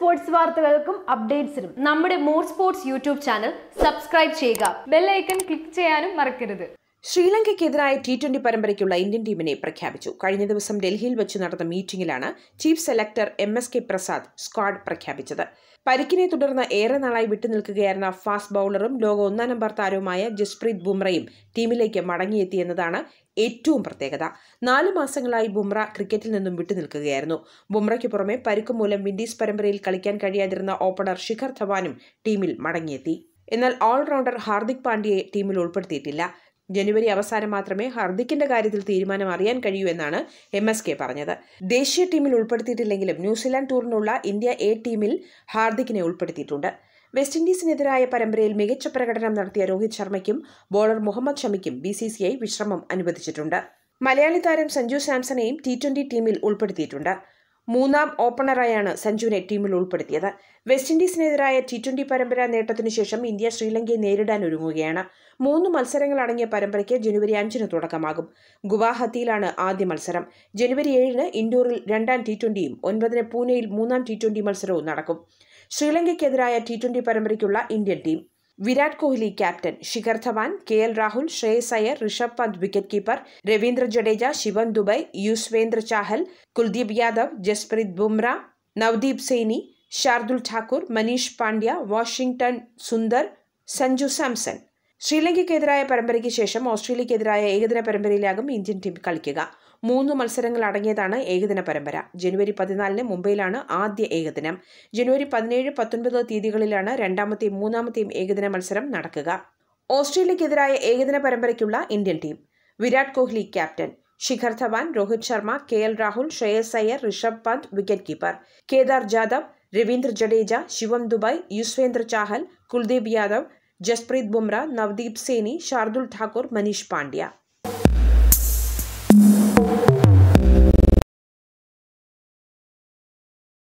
sports വാർത്തകൾക്കും അപ്ഡേറ്റ്സിനും നമ്മുടെ more sports YouTube channel subscribe ചെയ്യുക ബെല്ലൈക്കൺ ക്ലിക്ക് ചെയ്യാനും മറക്കരുത് ശ്രീലങ്കയ്ക്കെതിരായ ടി ട്വന്റി പരമ്പരയ്ക്കുള്ള ഇന്ത്യൻ ടീമിനെ പ്രഖ്യാപിച്ചു കഴിഞ്ഞ ദിവസം ഡൽഹിയിൽ വെച്ച് നടന്ന മീറ്റിംഗിലാണ് chief selector M S K Prasad squad പ്രഖ്യാപിച്ചത് പരിക്കിനെ തുടർന്ന് ഏറെ നാളായി വിട്ടുനിൽക്കുകയായിരുന്ന ഫാസ്റ്റ് ബൌളറും ലോക ഒന്നാം നമ്പർ താരവുമായ ജസ്പ്രീത് ബുംറയും ടീമിലേക്ക് മടങ്ങിയെത്തിയെന്നതാണ് ഏറ്റവും പ്രത്യേകത നാല് മാസങ്ങളായി ബുംറ ക്രിക്കറ്റിൽ നിന്നും വിട്ടുനിൽക്കുകയായിരുന്നു ബുംറയ്ക്ക് പുറമെ പരിക്കു മൂലം വിൻഡീസ് പരമ്പരയിൽ കളിക്കാൻ കഴിയാതിരുന്ന ഓപ്പണർ ശിഖർ ധവാനും ടീമിൽ മടങ്ങിയെത്തി എന്നാൽ ഓൾറൗണ്ടർ ഹാർദിക് പാണ്ഡ്യയെ ടീമിൽ ഉൾപ്പെടുത്തിയിട്ടില്ല ജനുവരി അവസാനം മാത്രമേ ഹർദിക്കിന്റെ കാര്യത്തിൽ തീരുമാനം അറിയാൻ കഴിയൂ എന്നാണ് എം എസ് കെ പറഞ്ഞത് ദേശീയ ടീമിൽ ഉൾപ്പെടുത്തിയിട്ടില്ലെങ്കിലും ന്യൂസിലാൻഡ് ടൂറിനുള്ള ഇന്ത്യ എ ടീമിൽ ഹാർദിക്കിനെ ഉൾപ്പെടുത്തിയിട്ടുണ്ട് വെസ്റ്റ് ഇൻഡീസിനെതിരായ പരമ്പരയിൽ മികച്ച പ്രകടനം നടത്തിയ രോഹിത് ശർമ്മയ്ക്കും ബോളർ മുഹമ്മദ് ഷമിക്കും ബി സി സി ഐ വിശ്രമം അനുവദിച്ചിട്ടുണ്ട് മലയാളി താരം സഞ്ജു സാംസണെയും ടി ട്വന്റി ടീമിൽ ഉൾപ്പെടുത്തിയിട്ടുണ്ട് മൂന്നാം ഓപ്പണറായാണ് സഞ്ജുവിനെ ടീമിൽ ഉൾപ്പെടുത്തിയത് വെസ്റ്റ് ഇൻഡീസിനെതിരായ ടി ട്വന്റി പരമ്പര നേട്ടത്തിനുശേഷം ശേഷം ഇന്ത്യ ശ്രീലങ്കയെ നേരിടാൻ ഒരുങ്ങുകയാണ് മൂന്ന് മത്സരങ്ങളടങ്ങിയ പരമ്പരയ്ക്ക് ജനുവരി അഞ്ചിന് തുടക്കമാകും ഗുവാഹത്തിയിലാണ് ആദ്യ മത്സരം ജനുവരി ഏഴിന് ഇൻഡോറിൽ രണ്ടാം ടി ട്വന്റിയും ഒൻപതിന് പൂനെയിൽ മൂന്നാം ടി ട്വന്റി മത്സരവും നടക്കും ശ്രീലങ്കയ്ക്കെതിരായ ടി ട്വന്റി പരമ്പരയ്ക്കുള്ള Indian team Virat Kohli captain Shikhar Dhawan K Rahul Shreyas Iyer Rishabh Pant wicket keeper Ravindra Jadeja Shivam Dube Yuzvendra Chahal Kuldeep Yadav Jasprit Bumrah Navdeep Saini Shardul Thakur Manish Pandey Washington Sundar Sanju Samson श्रीलंक परंरी शेष ऑस्ट्रेलिया ऐकदिन परंरी इंतन कल മൂന്ന് മത്സരങ്ങൾ അടങ്ങിയതാണ് ഏകദിന പരമ്പര ജനുവരി പതിനാലിന് മുംബൈയിലാണ് ആദ്യ ഏകദിനം ജനുവരി പതിനേഴ് പത്തൊൻപത് തീയതികളിലാണ് രണ്ടാമത്തെയും മൂന്നാമത്തെയും ഏകദിന മത്സരം നടക്കുക ഓസ്ട്രേലിയക്കെതിരായ ഏകദിന പരമ്പരയ്ക്കുള്ള Indian team Virat Kohli captain Shikhar Dhawan Rohit Sharma K L Rahul Shreyas Iyer Rishabh Pant wicket keeper Kedar Jadhav Ravindra Jadeja Shivam Dube Yuzvendra Chahal Kuldeep Yadav Jasprit Bumrah Navdeep Saini Shardul Thakur Manish Pandya